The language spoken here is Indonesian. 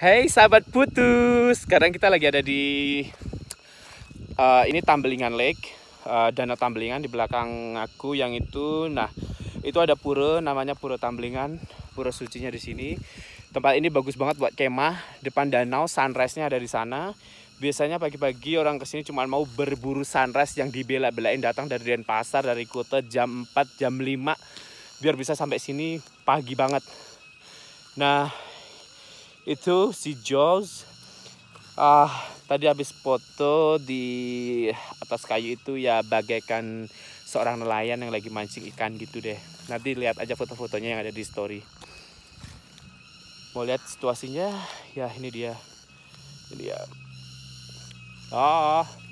Hey sahabat putus, sekarang kita lagi ada di uh, ini Tambelingan Lake, uh, danau Tambelingan di belakang aku yang itu. Nah, itu ada pura namanya pura Tambelingan, pura sucinya di sini. Tempat ini bagus banget buat kemah, depan danau, sunrise-nya ada di sana. Biasanya pagi-pagi orang kesini cuma mau berburu sunrise yang dibela-belain datang dari Denpasar, dari kota jam 4, jam 5 biar bisa sampai sini pagi banget. Nah, itu si Jaws ah uh, tadi habis foto di atas kayu itu ya bagaikan seorang nelayan yang lagi mancing ikan gitu deh nanti lihat aja foto-fotonya yang ada di story mau lihat situasinya ya ini dia ini dia ah oh.